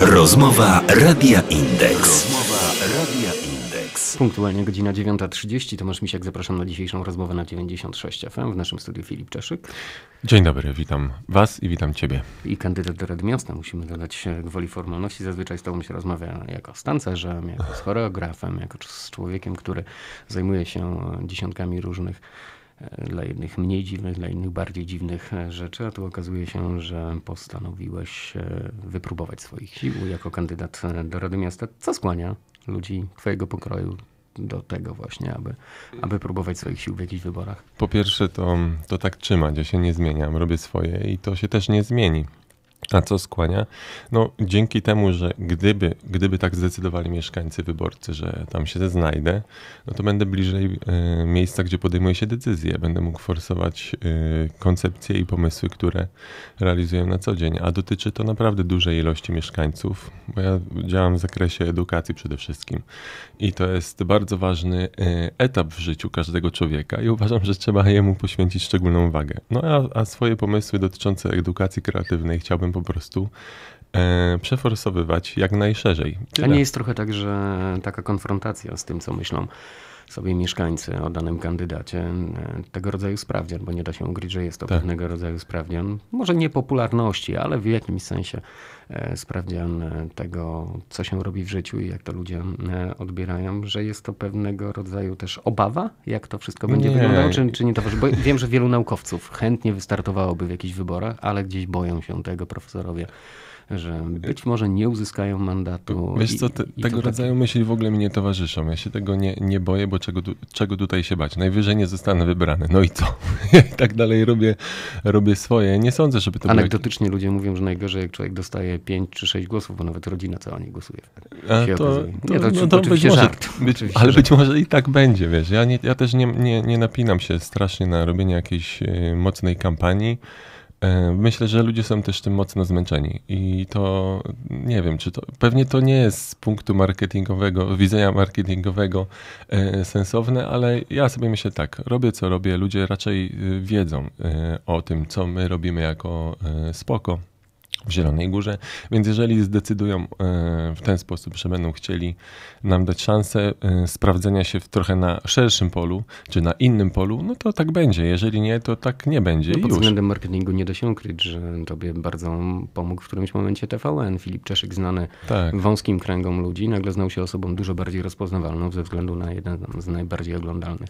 Rozmowa Radia Indeks. Rozmowa Radia Indeks. Punktualnie godzina 9.30. Tomasz Misiak, zapraszam na dzisiejszą rozmowę na 96 FM. W naszym studiu Filip Czeszyk. Dzień dobry, witam Was i witam Ciebie. I kandydat do Rady Miasta. Musimy dodać gwoli formalności. Zazwyczaj z Tobą się rozmawia jako z tancerzem, jako z choreografem, jako z człowiekiem, który zajmuje się dziesiątkami różnych dla jednych mniej dziwnych, dla innych bardziej dziwnych e, rzeczy, a tu okazuje się, że postanowiłeś e, wypróbować swoich sił jako kandydat e, do Rady Miasta, co skłania ludzi twojego pokroju do tego właśnie, aby, aby próbować swoich sił w jakichś wyborach? Po pierwsze to, to tak trzymać, ja się nie zmieniam, robię swoje i to się też nie zmieni. A co skłania? No, dzięki temu, że gdyby, gdyby tak zdecydowali mieszkańcy, wyborcy, że tam się znajdę, no to będę bliżej y, miejsca, gdzie podejmuje się decyzje. Będę mógł forsować y, koncepcje i pomysły, które realizuję na co dzień. A dotyczy to naprawdę dużej ilości mieszkańców, bo ja działam w zakresie edukacji przede wszystkim. I to jest bardzo ważny y, etap w życiu każdego człowieka i uważam, że trzeba jemu poświęcić szczególną uwagę. No a, a swoje pomysły dotyczące edukacji kreatywnej chciałbym po prostu e, przeforsowywać jak najszerzej. Tyle. A nie jest trochę tak, że taka konfrontacja z tym, co myślą sobie mieszkańcy o danym kandydacie e, tego rodzaju sprawdzian, bo nie da się ukryć, że jest to tak. pewnego rodzaju sprawdzian, może nie popularności, ale w jakimś sensie e, sprawdzian e, tego, co się robi w życiu i jak to ludzie odbierają, że jest to pewnego rodzaju też obawa, jak to wszystko będzie nie. wyglądało, czy, czy nie to, bo wiem, że wielu naukowców chętnie wystartowałoby w jakichś wyborach, ale gdzieś boją się tego profesorowie że być może nie uzyskają mandatu. Wiesz co, te, i, tego tak. rodzaju myśli w ogóle mi nie towarzyszą. Ja się tego nie, nie boję, bo czego, czego tutaj się bać? Najwyżej nie zostanę wybrany. No i co? Ja i tak dalej robię, robię swoje. Nie sądzę, żeby to Anegdotycznie było... ludzie mówią, że najgorzej jak człowiek dostaje 5 czy 6 głosów, bo nawet rodzina cała nie głosuje. A to, to, nie, no to, no to być może, żart. Być, ale być może i tak będzie, wiesz. Ja, nie, ja też nie, nie, nie napinam się strasznie na robienie jakiejś y, mocnej kampanii. E, myślę, że ludzie są też tym mocno zmęczeni i to nie wiem, czy to pewnie to nie jest z punktu marketingowego, widzenia marketingowego e, sensowne, ale ja sobie myślę tak, robię co robię, ludzie raczej e, wiedzą o tym, co my robimy jako spoko w Zielonej Górze. Więc jeżeli zdecydują e, w ten sposób, że będą chcieli nam dać szansę e, sprawdzenia się w trochę na szerszym polu, czy na innym polu, no to tak będzie. Jeżeli nie, to tak nie będzie. No pod już. względem marketingu nie da się ukryć, że tobie bardzo pomógł w którymś momencie TVN. Filip Czeszyk znany tak. wąskim kręgom ludzi, nagle znał się osobą dużo bardziej rozpoznawalną ze względu na jeden z najbardziej oglądalnych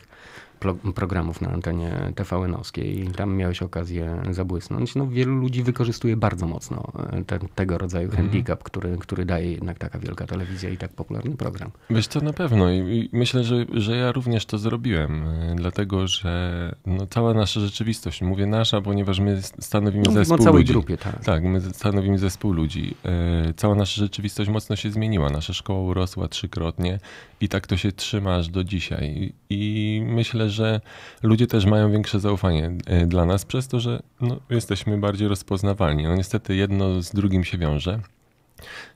programów na antenie TVN-owskiej. Tam miałeś okazję zabłysnąć. No, wielu ludzi wykorzystuje bardzo mocno E, ten, tego rodzaju mhm. handicap, który, który daje jednak taka wielka telewizja i tak popularny program. Wiesz, to na pewno i myślę, że, że ja również to zrobiłem, e, dlatego że no, cała nasza rzeczywistość, mówię nasza, ponieważ my stanowimy no, zespół całej ludzi. grupie, tak. Tak, my stanowimy zespół ludzi. E, cała nasza rzeczywistość mocno się zmieniła, nasza szkoła urosła trzykrotnie i tak to się trzyma aż do dzisiaj. I myślę, że ludzie też mają większe zaufanie dla nas przez to, że no, jesteśmy bardziej rozpoznawalni. No niestety jedna jedno z drugim się wiąże.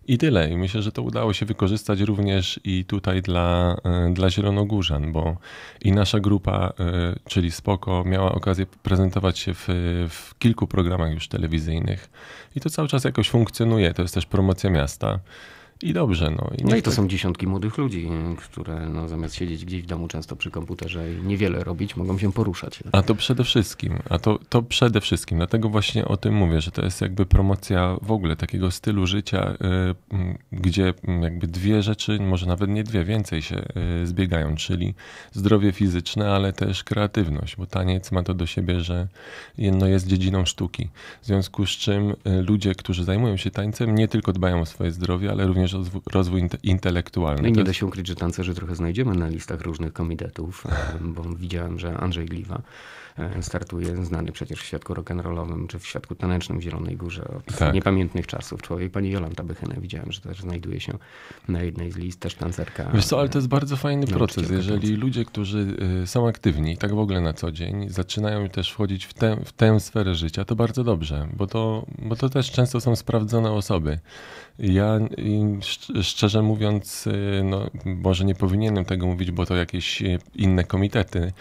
I tyle. I myślę, że to udało się wykorzystać również i tutaj dla, e, dla Zielonogórzan, bo i nasza grupa, e, czyli Spoko, miała okazję prezentować się w, w kilku programach już telewizyjnych. I to cały czas jakoś funkcjonuje. To jest też promocja miasta i dobrze. No i, no i to są tak. dziesiątki młodych ludzi, które no, zamiast siedzieć gdzieś w domu często przy komputerze i niewiele robić, mogą się poruszać. A to przede wszystkim, a to, to przede wszystkim, dlatego właśnie o tym mówię, że to jest jakby promocja w ogóle takiego stylu życia, y, gdzie jakby dwie rzeczy, może nawet nie dwie, więcej się y, zbiegają, czyli zdrowie fizyczne, ale też kreatywność, bo taniec ma to do siebie, że jedno jest dziedziną sztuki. W związku z czym y, ludzie, którzy zajmują się tańcem, nie tylko dbają o swoje zdrowie, ale również rozwój, intelektualny. nie jest... da się ukryć, że tancerzy trochę znajdziemy na listach różnych komitetów, bo widziałem, że Andrzej Gliwa E, startuje, znany przecież w świadku rock'n'rollowym, czy w świadku tanecznym w Zielonej Górze od tak. niepamiętnych czasów. Człowiek, pani Jolanta Bychyna, widziałem, że też znajduje się na jednej z list, też tancerka. Wiesz co, ale to jest e, bardzo fajny proces. Jeżeli ludzie, którzy e, są aktywni, tak w ogóle na co dzień, zaczynają też wchodzić w, te, w tę sferę życia, to bardzo dobrze, bo to, bo to też często są sprawdzone osoby. Ja szczerze mówiąc, no, może nie powinienem tego mówić, bo to jakieś inne komitety,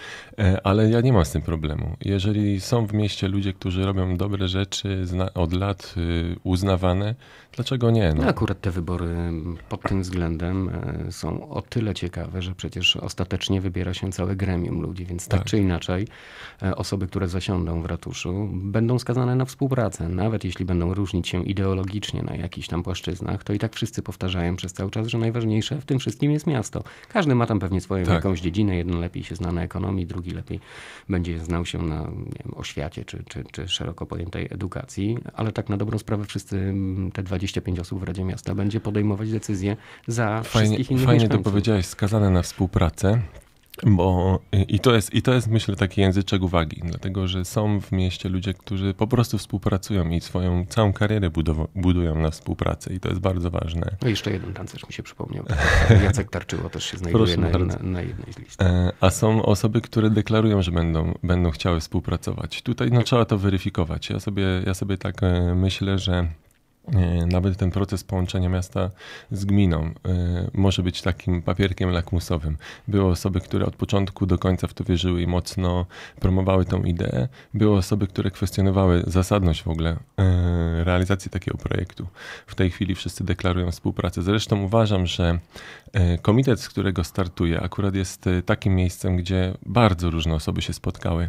ale ja nie mam z tym problemu problemu. Jeżeli są w mieście ludzie, którzy robią dobre rzeczy od lat y, uznawane, dlaczego nie? No. no akurat te wybory mm, pod tym względem e, są o tyle ciekawe, że przecież ostatecznie wybiera się całe gremium ludzi, więc tak, tak. czy inaczej e, osoby, które zasiądą w ratuszu, będą skazane na współpracę. Nawet jeśli będą różnić się ideologicznie na jakichś tam płaszczyznach, to i tak wszyscy powtarzają przez cały czas, że najważniejsze w tym wszystkim jest miasto. Każdy ma tam pewnie swoją tak. jakąś dziedzinę, jeden lepiej się zna na ekonomii, drugi lepiej będzie znał znał się na wiem, oświacie czy, czy, czy szeroko pojętej edukacji, ale tak na dobrą sprawę wszyscy mm, te 25 osób w Radzie Miasta będzie podejmować decyzje za fajnie, wszystkich innych Fajnie mieszkańców. to powiedziałeś, skazane na współpracę. Bo y, i to, jest, i to jest, myślę, taki języczek uwagi, dlatego że są w mieście ludzie, którzy po prostu współpracują i swoją całą karierę budują na współpracy i to jest bardzo ważne. No jeszcze jeden tancerz mi się przypomniał. Jacek Tarczyło też się znajduje na, na, na, jednej z list. E, a są osoby, które deklarują, że będą, będą chciały współpracować. Tutaj no, trzeba to weryfikować. Ja sobie, ja sobie tak e, myślę, że E, nawet ten proces połączenia miasta z gminą e, może być takim papierkiem lakmusowym. Były osoby, które od początku do końca w to wierzyły i mocno promowały tą ideę. Były osoby, które kwestionowały zasadność w ogóle e, realizacji takiego projektu. W tej chwili wszyscy deklarują współpracę. Zresztą uważam, że komitet, z którego startuję, akurat jest takim miejscem, gdzie bardzo różne osoby się spotkały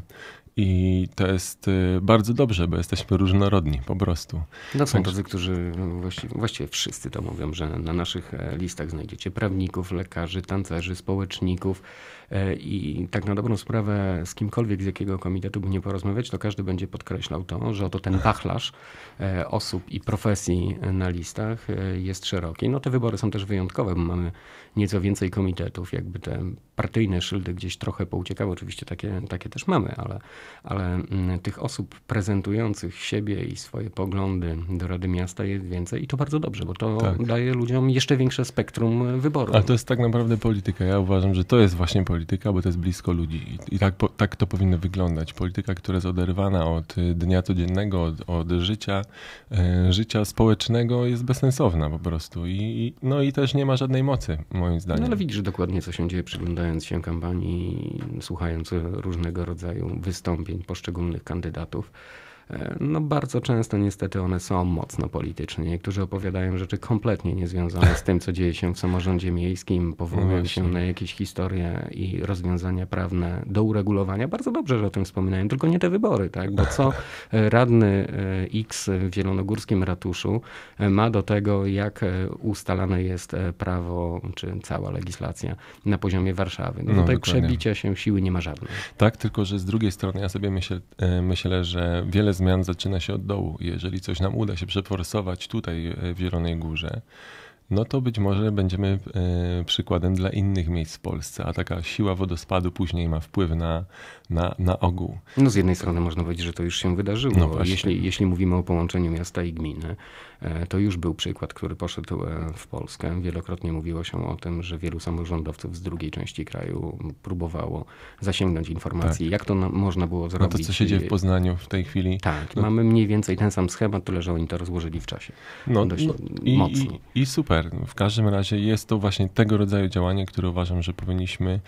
i to jest y, bardzo dobrze, bo jesteśmy różnorodni po prostu. No są tacy, którzy, no, właściwie, właściwie wszyscy to mówią, że na naszych e, listach znajdziecie prawników, lekarzy, tancerzy, społeczników, E, I tak na dobrą sprawę z kimkolwiek z jakiego komitetu by nie porozmawiać, to każdy będzie podkreślał to, że oto ten wachlarz e, osób i profesji na listach e, jest szeroki. No te wybory są też wyjątkowe, bo mamy nieco więcej komitetów, jakby te partyjne szyldy gdzieś trochę pouciekały. Oczywiście takie, takie też mamy, ale, ale mm, tych osób prezentujących siebie i swoje poglądy do Rady Miasta jest więcej i to bardzo dobrze, bo to tak. daje ludziom jeszcze większe spektrum wyboru. Ale to jest tak naprawdę polityka. Ja uważam, że to jest właśnie polityka polityka, bo to jest blisko ludzi. I tak, po, tak to powinno wyglądać. Polityka, która jest oderwana od y, dnia codziennego, od, od życia, e, życia społecznego jest bezsensowna po prostu. I, I, no i też nie ma żadnej mocy, moim no zdaniem. No ale widzisz dokładnie, co się dzieje, przyglądając się kampanii, słuchając różnego rodzaju wystąpień poszczególnych kandydatów. E, no bardzo często niestety one są mocno polityczne. Niektórzy opowiadają rzeczy kompletnie niezwiązane z tym, co dzieje się w samorządzie miejskim, powołują no się na jakieś historie i rozwiązania prawne do uregulowania. Bardzo dobrze, że o tym wspominałem, tylko nie te wybory, tak? Bo co e, radny e, X w Zielonogórskim Ratuszu ma do tego, jak ustalane jest prawo, czy cała legislacja na poziomie Warszawy. No, no tutaj dokładnie. przebicia się siły nie ma żadnej. Tak, tylko że z drugiej strony ja sobie myślę, myślę że wiele zmian zaczyna się od dołu. Jeżeli coś nam uda się przeforsować tutaj e, w Zielonej Górze, no to być może będziemy e, przykładem dla innych miejsc w Polsce, a taka siła wodospadu później ma wpływ na, na, na ogół. No z jednej strony można powiedzieć, że to już się wydarzyło. No jeśli, jeśli mówimy o połączeniu miasta i gminy, E, to już był przykład, który poszedł e, w Polskę. Wielokrotnie mówiło się o tym, że wielu samorządowców z drugiej części kraju próbowało zasięgnąć informacji, tak. jak to można było zrobić. No to, co się dzieje w Poznaniu w tej chwili. Tak, no. mamy mniej więcej ten sam schemat, tyle że oni to rozłożyli w czasie. No, dość no, i, mocno. I, I super. W każdym razie jest to właśnie tego rodzaju działanie, które uważam, że powinniśmy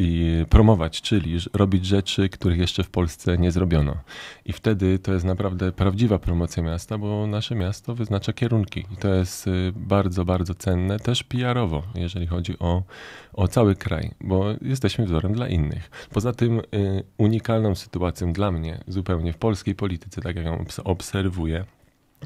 y, promować, czyli robić rzeczy, których jeszcze w Polsce nie zrobiono. I wtedy to jest naprawdę prawdziwa promocja miasta, bo nasze miasto wyznacza kierunki i to jest y, bardzo, bardzo cenne też PR-owo, jeżeli chodzi o, o cały kraj, bo jesteśmy wzorem dla innych. Poza tym y, unikalną sytuacją dla mnie zupełnie w polskiej polityce, tak jak ją obserwuję,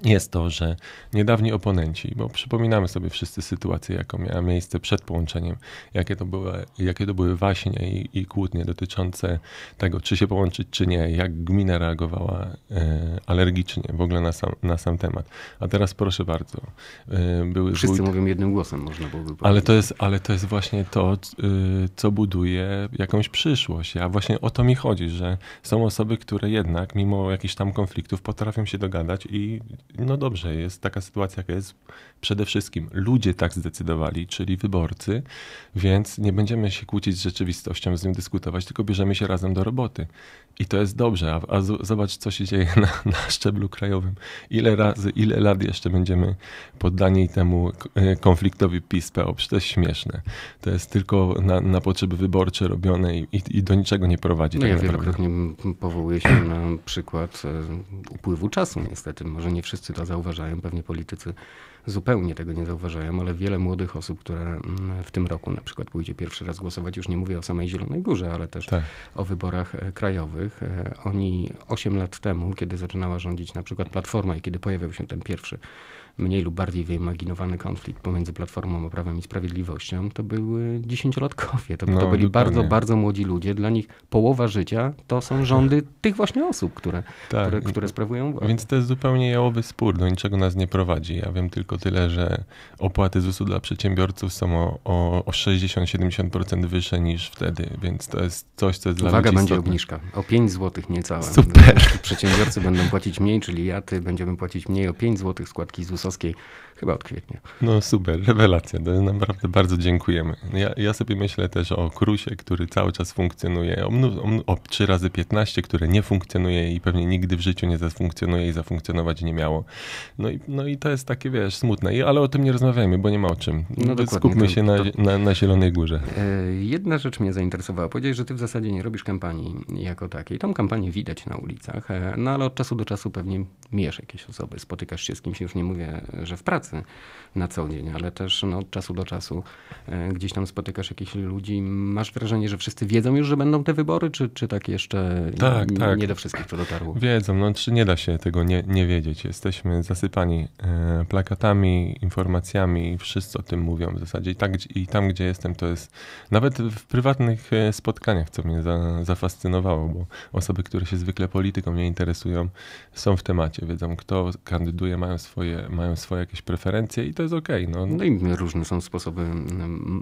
jest to, że niedawni oponenci, bo przypominamy sobie wszyscy sytuację, jaką miała miejsce przed połączeniem, jakie to były, jakie to były waśnie i, i kłótnie dotyczące tego, czy się połączyć, czy nie, jak gmina reagowała e, alergicznie w ogóle na sam, na sam temat. A teraz proszę bardzo. E, były wszyscy wójt... mówią jednym głosem, można byłoby powiedzieć. Ale to jest, ale to jest właśnie to, e, co buduje jakąś przyszłość. A właśnie o to mi chodzi, że są osoby, które jednak mimo jakichś tam konfliktów potrafią się dogadać i no dobrze, jest taka sytuacja, jaka jest. Przede wszystkim ludzie tak zdecydowali, czyli wyborcy, więc nie będziemy się kłócić z rzeczywistością, z nią dyskutować, tylko bierzemy się razem do roboty. I to jest dobrze, a, a zobacz, co się dzieje na, na, szczeblu krajowym. Ile razy, ile lat jeszcze będziemy poddani temu e, konfliktowi PiS-PO? to jest śmieszne. To jest tylko na, na potrzeby wyborcze robione i, i, i, do niczego nie prowadzi. No tak ja wielokrotnie powołuję się na przykład e, upływu czasu niestety. Może nie wszyscy wszyscy to zauważają, pewnie politycy zupełnie tego nie zauważają, ale wiele młodych osób, które mm, w tym roku na przykład pójdzie pierwszy raz głosować, już nie mówię o samej Zielonej Górze, ale też tak. o wyborach e, krajowych. E, oni 8 lat temu, kiedy zaczynała rządzić na przykład Platforma i kiedy pojawił się ten pierwszy mniej lub bardziej wyimaginowany konflikt pomiędzy Platformą a Prawem i Sprawiedliwością, to były dziesięciolatkowie. To, no, to byli bardzo, bardzo młodzi ludzie. Dla nich połowa życia to są rządy tych właśnie osób, które, tak. które, które sprawują władzę. Więc to jest zupełnie jałowy spór, do no niczego nas nie prowadzi. Ja wiem tylko tyle, że opłaty ZUS-u dla przedsiębiorców są o, o, o 60-70% wyższe niż wtedy, więc to jest coś, co jest Uwaga, dla Uwaga, będzie istotne. obniżka. O 5 zł niecałe. Super. Przedsiębiorcy będą płacić mniej, czyli ja, ty będziemy płacić mniej o 5 zł składki ZUS-u chyba od kwietnia. No super, rewelacja. Naprawdę bardzo dziękujemy. Ja, ja sobie myślę też o Krusie, który cały czas funkcjonuje, o, o, o 3 razy 15, które nie funkcjonuje i pewnie nigdy w życiu nie zafunkcjonuje i zafunkcjonować nie miało. No i, no i to jest takie, wiesz, smutne. I, ale o tym nie rozmawiajmy, bo nie ma o czym. No Skupmy się na, na, na Zielonej Górze. E, jedna rzecz mnie zainteresowała. Powiedziałeś, że ty w zasadzie nie robisz kampanii jako takiej. Tą kampanię widać na ulicach, e, no ale od czasu do czasu pewnie mierz jakieś osoby, spotykasz się z kimś, już nie mówię że w pracy na co dzień, ale też no, od czasu do czasu e, gdzieś tam spotykasz jakichś ludzi. Masz wrażenie, że wszyscy wiedzą już, że będą te wybory, czy, czy tak jeszcze tak, tak. nie do wszystkich to dotarło? Wiedzą, no czy nie da się tego nie, nie wiedzieć. Jesteśmy zasypani e, plakatami, informacjami i wszyscy o tym mówią w zasadzie. I, tak, I tam, gdzie jestem, to jest nawet w prywatnych e, spotkaniach, co mnie za, zafascynowało, bo osoby, które się zwykle polityką nie interesują, są w temacie, wiedzą kto kandyduje, mają swoje mają swoje jakieś preferencje i to jest okej. Okay, no. no i różne są sposoby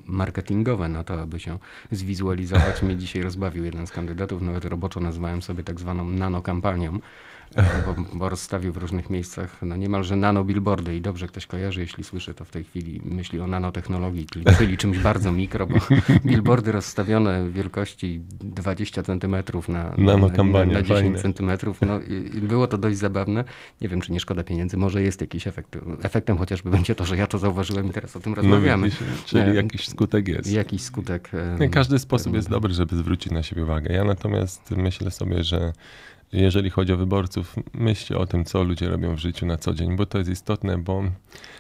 marketingowe na to, aby się zwizualizować. Mnie dzisiaj rozbawił jeden z kandydatów, nawet roboczo nazwałem sobie tak zwaną nanokampanią, bo, bo rozstawił w różnych miejscach no niemalże nanobilbordy i dobrze ktoś kojarzy, jeśli słyszy to w tej chwili, myśli o nanotechnologii, czyli czymś bardzo mikro, bo billboardy rozstawione wielkości 20 centymetrów na, na, na, na 10 centymetrów, no, było to dość zabawne. Nie wiem, czy nie szkoda pieniędzy, może jest jakiś efekt. Efektem chociażby będzie to, że ja to zauważyłem i teraz o tym no rozmawiamy. No, czyli jakiś skutek jest. Jakiś skutek. Każdy sposób jest dobry, żeby zwrócić na siebie uwagę. Ja natomiast myślę sobie, że jeżeli chodzi o wyborców, myślcie o tym, co ludzie robią w życiu na co dzień, bo to jest istotne, bo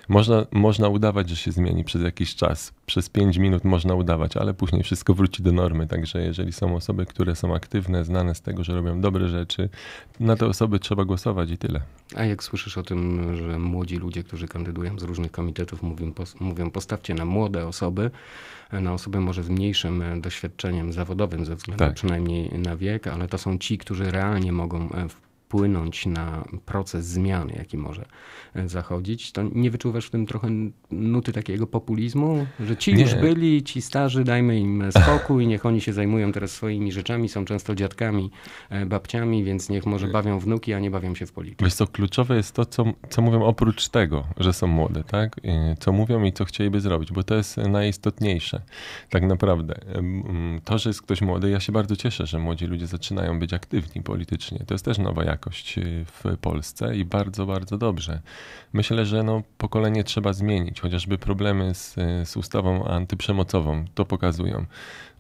można, można udawać, że się zmieni przez jakiś czas przez 5 minut można udawać, ale później wszystko wróci do normy. Także jeżeli są osoby, które są aktywne, znane z tego, że robią dobre rzeczy, na te osoby trzeba głosować i tyle. A jak słyszysz o tym, że młodzi ludzie, którzy kandydują z różnych komitetów, mówią, postawcie na młode osoby, na osoby może z mniejszym e, doświadczeniem zawodowym, ze względu tak. przynajmniej na wiek, ale to są ci, którzy realnie mogą e, wpływać wpłynąć na proces zmiany, jaki może e, zachodzić, to nie wyczuwasz w tym trochę nuty takiego populizmu, że ci nie. już byli, ci starzy, dajmy im e, spokój, niech oni się zajmują teraz swoimi rzeczami, są często dziadkami, e, babciami, więc niech może bawią wnuki, a nie bawią się w politykę. Wiesz co, kluczowe jest to, co, co mówią oprócz tego, że są młode, tak? Co mówią i co chcieliby zrobić, bo to jest najistotniejsze tak naprawdę. Mm, to, że jest ktoś młody, ja się bardzo cieszę, że młodzi ludzie zaczynają być aktywni politycznie. To jest też nowa jakość jakość y, w Polsce i bardzo, bardzo dobrze. Myślę, że no, pokolenie trzeba zmienić, chociażby problemy z, y, z ustawą antyprzemocową to pokazują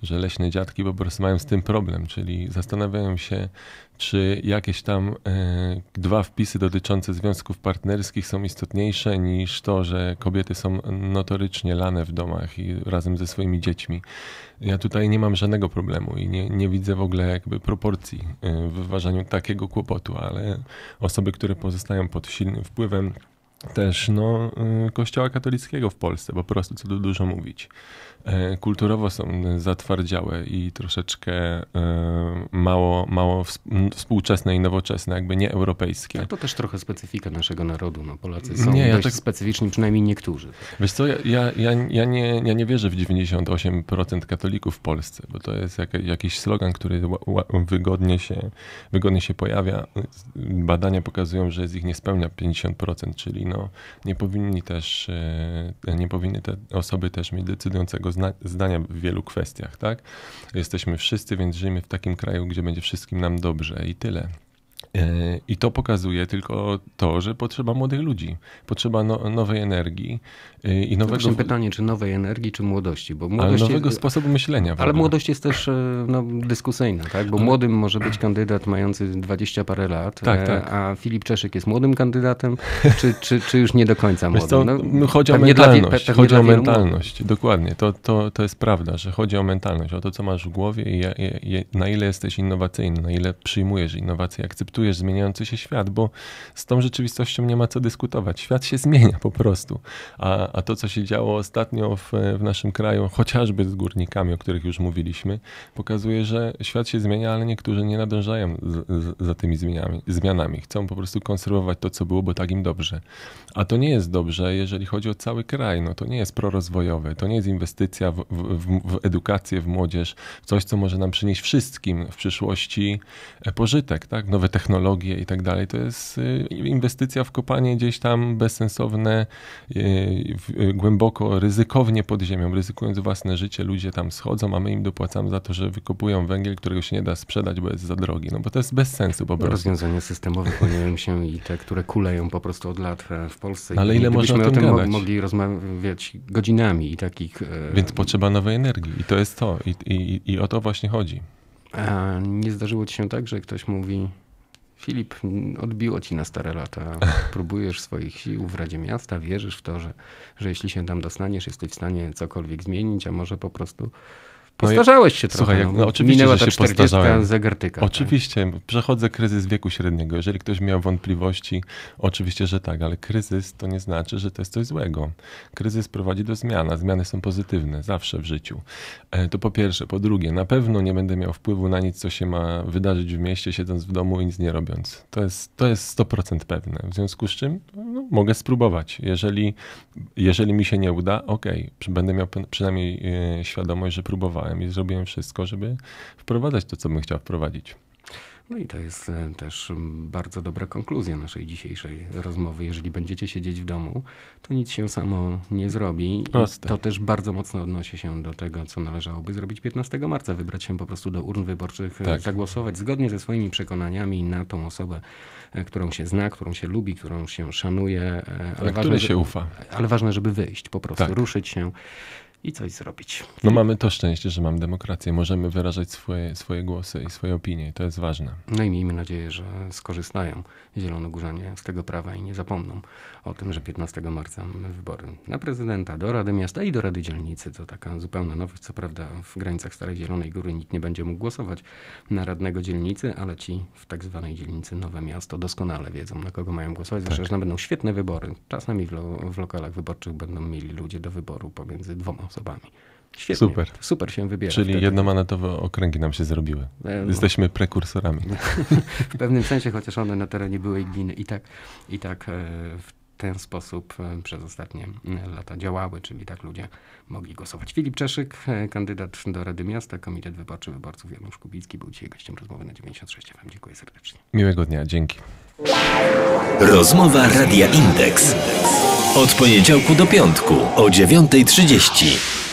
że leśne dziadki po prostu mają z tym problem, czyli zastanawiają się, czy jakieś tam e, dwa wpisy dotyczące związków partnerskich są istotniejsze niż to, że kobiety są notorycznie lane w domach i razem ze swoimi dziećmi. Ja tutaj nie mam żadnego problemu i nie, nie widzę w ogóle jakby proporcji e, w wyważaniu takiego kłopotu, ale osoby, które pozostają pod silnym wpływem też no, e, Kościoła katolickiego w Polsce, po prostu co tu dużo mówić. E, kulturowo są zatwardziałe i troszeczkę e, mało, mało współczesne i nowoczesne, jakby nie europejskie. Ale tak, to też trochę specyfika naszego narodu. No, Polacy są nie, ja tak... specyficzni, przynajmniej niektórzy. Wiesz co, ja, ja, ja, ja, nie, ja nie wierzę w 98% katolików w Polsce, bo to jest jak, jakiś slogan, który wygodnie się, wygodnie się pojawia. Badania pokazują, że z ich nie spełnia 50%, czyli no, nie powinni też, e, nie powinny te osoby też mieć decydującego zna- zdania w wielu kwestiach, tak? Jesteśmy wszyscy, więc żyjemy w takim kraju, gdzie będzie wszystkim nam dobrze i tyle. E, I to pokazuje tylko to, że potrzeba młodych ludzi, potrzeba no, nowej energii e, i nowego. Proszę pytanie, czy nowej energii, czy młodości? Bo młodość ale nowego jest... sposobu myślenia. Ale młodość jest też e, no, dyskusyjna, tak? Bo no. młodym może być kandydat mający dwadzieścia parę lat, tak, tak. a Filip Czeszyk jest młodym kandydatem, czy, czy, czy już nie do końca młodym? Co, no, chodzi o mentalność. Dla, chodzi o mentalność, dokładnie. To, to, to jest prawda, że chodzi o mentalność, o to, co masz w głowie i, i, i na ile jesteś innowacyjny, na ile przyjmujesz innowacje, akceptujesz zmieniający się świat, bo z tą rzeczywistością nie ma co dyskutować. Świat się zmienia po prostu. A, a to, co się działo ostatnio w, w naszym kraju, chociażby z górnikami, o których już mówiliśmy, pokazuje, że świat się zmienia, ale niektórzy nie nadążają z, z, za tymi zmianami, zmianami. Chcą po prostu konserwować to, co było, bo tak im dobrze. A to nie jest dobrze, jeżeli chodzi o cały kraj. No, to nie jest prorozwojowe, to nie jest inwestycja w, w, w edukację, w młodzież, coś, co może nam przynieść wszystkim w przyszłości e, pożytek, tak? nowe technologie technologie i tak dalej. To jest y, inwestycja w kopanie gdzieś tam bezsensowne, y, y, głęboko, ryzykownie pod ziemią, ryzykując własne życie. Ludzie tam schodzą, a my im dopłacamy za to, że wykopują węgiel, którego się nie da sprzedać, bo jest za drogi. No bo to jest bez sensu po prostu. Rozwiązania systemowe kłaniają się i te, które kuleją po prostu od lat e, w Polsce. No ale ile można o tym, tym gadać? mogli rozmawiać godzinami i takich... E, Więc potrzeba nowej energii i to jest to. I, i, i o to właśnie chodzi. A nie zdarzyło ci się tak, że ktoś mówi, Filip, odbiło ci na stare lata. Próbujesz swoich sił w Radzie Miasta, wierzysz w to, że, że jeśli się tam dostaniesz, jesteś w stanie cokolwiek zmienić, a może po prostu no Postarzałeś się trochę. Słuchaj, no, no oczywiście, Minęła że się postarzałem. zegartyka. Tak. Oczywiście, tak. przechodzę kryzys wieku średniego. Jeżeli ktoś miał wątpliwości, oczywiście, że tak, ale kryzys to nie znaczy, że to jest coś złego. Kryzys prowadzi do zmian, a zmiany są pozytywne zawsze w życiu. E, to po pierwsze. Po drugie, na pewno nie będę miał wpływu na nic, co się ma wydarzyć w mieście, siedząc w domu i nic nie robiąc. To jest, to jest 100% pewne. W związku z czym no, mogę spróbować. Jeżeli, jeżeli mi się nie uda, ok, będę miał przynajmniej e, świadomość, że próbowałem i zrobiłem wszystko, żeby wprowadzać to, co bym chciał wprowadzić. No i to jest e, też bardzo dobra konkluzja naszej dzisiejszej rozmowy. Jeżeli będziecie siedzieć w domu, to nic się samo nie zrobi. To też bardzo mocno odnosi się do tego, co należałoby zrobić 15 marca. Wybrać się po prostu do urn wyborczych, e, tak. zagłosować zgodnie ze swoimi przekonaniami na tą osobę, e, którą się zna, którą się lubi, którą się szanuje. Ale ważne, się ufa. Ale ważne, żeby wyjść po prostu, tak. ruszyć się i coś zrobić. No mamy to szczęście, że mamy demokrację. Możemy wyrażać swoje, swoje głosy i swoje opinie. To jest ważne. No i miejmy nadzieję, że skorzystają zielonogórzanie z tego prawa i nie zapomną o tym, że 15 marca mamy wybory na prezydenta, do Rady Miasta i do Rady Dzielnicy. To taka zupełna nowość. Co prawda w granicach Starej Zielonej Góry nikt nie będzie mógł głosować na radnego dzielnicy, ale ci w tak zwanej dzielnicy Nowe Miasto doskonale wiedzą, na kogo mają głosować. zresztą tak. że będą świetne wybory. Czasami w, lo w lokalach wyborczych będą mieli ludzie do wyboru pomiędzy dwoma osobami. Świetnie. Super. Super się wybiera. Czyli wtedy. jednomanetowe okręgi nam się zrobiły. E, no. Jesteśmy prekursorami. w pewnym sensie, chociaż one na terenie byłej gminy i tak, i tak e, w ten sposób e, przez ostatnie lata działały, czyli tak ludzie mogli głosować. Filip Czeszyk, kandydat do Rady Miasta, Komitet Wyborczy Wyborców Janusz Kubicki był dzisiaj gościem rozmowy na 96 FM. Dziękuję serdecznie. Miłego dnia, dzięki. Rozmowa Radia Indeks. Od poniedziałku do piątku o 9.30.